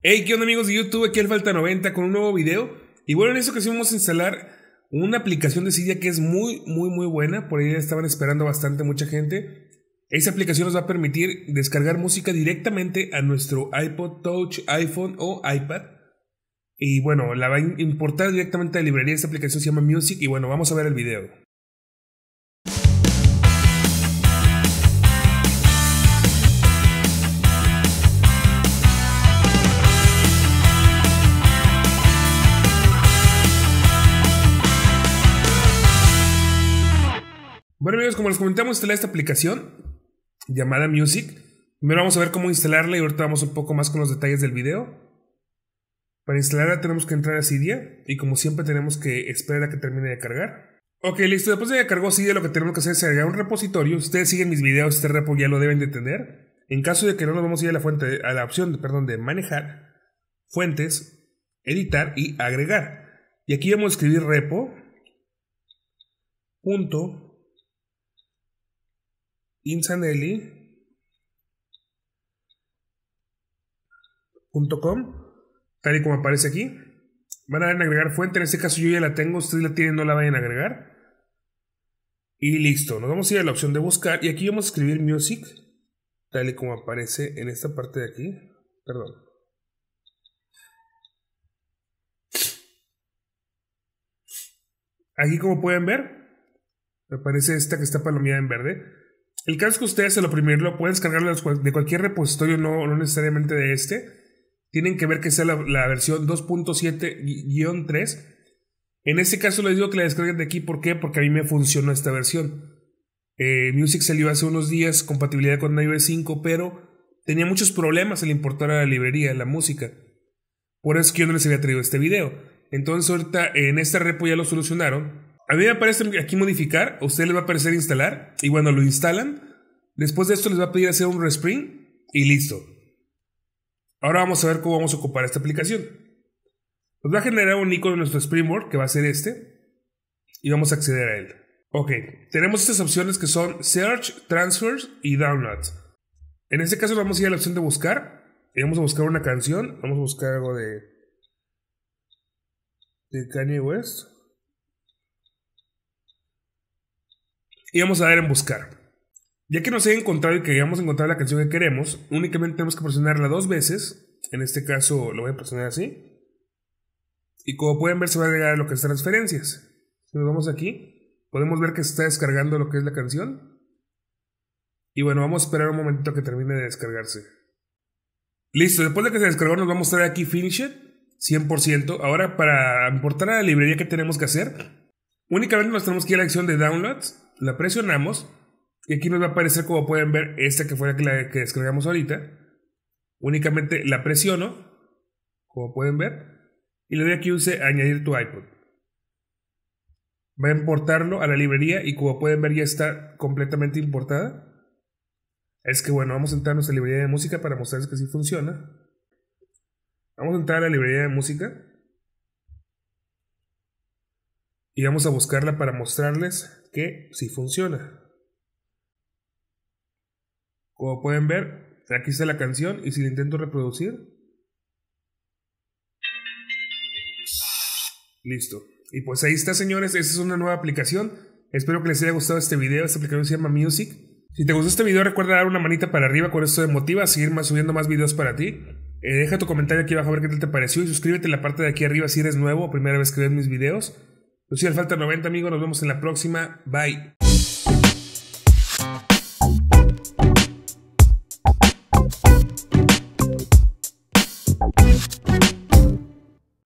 Hey, ¿qué onda amigos de YouTube? Aquí el Falta 90 con un nuevo video. Y bueno, en esta ocasión vamos a instalar una aplicación de Cydia que es muy, muy, muy buena. Por ahí ya estaban esperando bastante mucha gente. Esa aplicación nos va a permitir descargar música directamente a nuestro iPod Touch, iPhone o iPad. Y bueno, la va a importar directamente a la librería. Esta aplicación se llama Music y bueno, vamos a ver el video. Bueno amigos, como les comentamos, instalar esta aplicación llamada Music. Primero vamos a ver cómo instalarla y ahorita vamos un poco más con los detalles del video. Para instalarla tenemos que entrar a Cydia y como siempre tenemos que esperar a que termine de cargar. Ok, listo. Después de que cargó Cydia lo que tenemos que hacer es agregar un repositorio. Ustedes siguen mis videos, este repo ya lo deben de tener. En caso de que no nos vamos a ir a la fuente, a la opción, perdón, de manejar, fuentes, editar y agregar. Y aquí vamos a escribir repo insanelli.com, tal y como aparece aquí. Van a agregar fuente, en este caso yo ya la tengo, ustedes la tienen, no la vayan a agregar. Y listo, nos vamos a ir a la opción de buscar y aquí vamos a escribir music, tal y como aparece en esta parte de aquí. Perdón. Aquí como pueden ver, me aparece esta que está palomeada en verde. El caso es que ustedes primero lo pueden descargar de cualquier repositorio, no, necesariamente de este. Tienen que ver que sea la, versión 2.7-3. En este caso les digo que la descarguen de aquí. ¿Por qué? Porque a mí me funcionó esta versión. Eh, Music salió hace unos días, compatibilidad con iOS 5, pero tenía muchos problemas al importar a la librería la música. Por eso es que yo no les había traído este video. Entonces ahorita en esta repo ya lo solucionaron a mí me aparece aquí modificar, a usted le va a aparecer instalar y cuando lo instalan, después de esto les va a pedir hacer un respring y listo. Ahora vamos a ver cómo vamos a ocupar esta aplicación. Nos va a generar un icono en nuestro Springboard que va a ser este y vamos a acceder a él. Ok, tenemos estas opciones que son Search, Transfers y Downloads. En este caso vamos a ir a la opción de buscar y vamos a buscar una canción, vamos a buscar algo de de Kanye West. Y vamos a dar en buscar. Ya que nos haya encontrado y que hayamos encontrado la canción que queremos, únicamente tenemos que presionarla dos veces. En este caso lo voy a presionar así. Y como pueden ver se va a llegar a lo que es transferencias. Si nos vamos aquí, podemos ver que se está descargando lo que es la canción. Y bueno, vamos a esperar un momentito que termine de descargarse. Listo, después de que se descargó nos va a mostrar aquí Finish It 100%. Ahora para importar a la librería que tenemos que hacer, únicamente nos tenemos que ir a la acción de Downloads la presionamos y aquí nos va a aparecer como pueden ver esta que fue la que descargamos ahorita. Únicamente la presiono, como pueden ver, y le doy aquí use añadir tu iPod. Va a importarlo a la librería y como pueden ver ya está completamente importada. Es que bueno, vamos a entrar a nuestra librería de música para mostrarles que sí funciona. Vamos a entrar a la librería de música. Y vamos a buscarla para mostrarles que si funciona. Como pueden ver, aquí está la canción y si la intento reproducir. Listo. Y pues ahí está, señores. Esa es una nueva aplicación. Espero que les haya gustado este video. Esta aplicación se llama Music. Si te gustó este video, recuerda dar una manita para arriba. Con esto de motiva a seguir más, subiendo más videos para ti. Eh, deja tu comentario aquí abajo a ver qué tal te pareció. Y suscríbete en la parte de aquí arriba si eres nuevo o primera vez que ves mis videos. Lucía, falta 90, amigos. Nos vemos en la próxima. Bye.